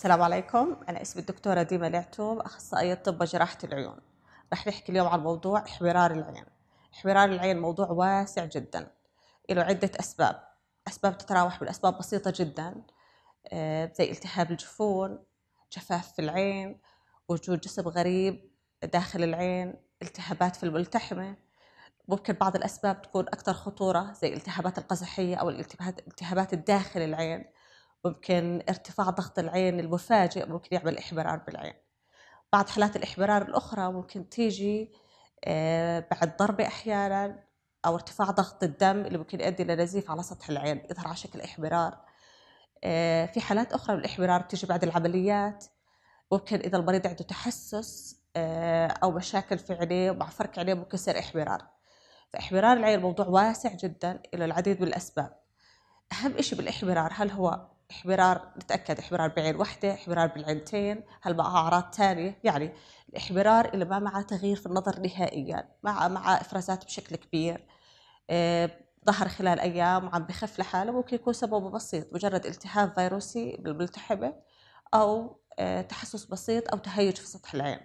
السلام عليكم أنا اسمي الدكتورة ديما العتوب أخصائية طب وجراحة العيون رح نحكي اليوم عن موضوع احمرار العين احمرار العين موضوع واسع جدا له عدة أسباب أسباب تتراوح من أسباب بسيطة جدا آه، زي التهاب الجفون جفاف في العين وجود جسم غريب داخل العين التهابات في الملتحمة ممكن بعض الأسباب تكون أكثر خطورة زي التهابات القزحية أو الالتهابات الداخل العين ممكن ارتفاع ضغط العين المفاجئ ممكن يعمل إحمرار بالعين بعض حالات الإحمرار الأخرى ممكن تيجي آه، بعد ضربة أحيانا أو ارتفاع ضغط الدم اللي ممكن يؤدي لنزيف على سطح العين يظهر على شكل إحمرار آه، في حالات أخرى من الإحمرار بتيجي بعد العمليات ممكن إذا المريض عنده تحسس آه، أو مشاكل في عينيه مع فرك عينيه ممكن يصير إحمرار فإحمرار العين موضوع واسع جدا له العديد من الأسباب أهم شيء بالإحمرار هل هو احمرار نتاكد احمرار بعين واحده احمرار بالعينتين هل معها اعراض آه ثانيه يعني الاحمرار اللي ما معه تغيير في النظر نهائيا مع مع افرازات بشكل كبير اه ظهر خلال ايام وعم بخف لحاله ممكن يكون سببه بسيط مجرد التهاب فيروسي بالملتحمه او اه تحسس بسيط او تهيج في سطح العين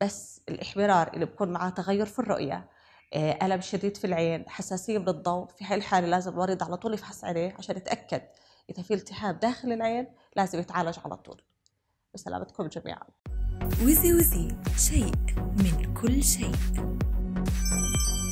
بس الاحمرار اللي بكون معه تغير في الرؤيه اه ألم شديد في العين حساسية بالضوء في هاي الحالة لازم المريض على طول يفحص عينيه عشان يتأكد إذا في التهاب داخل العين لازم يتعالج على طول وسلامتكم جميعا وزي وزي شيء من كل شيء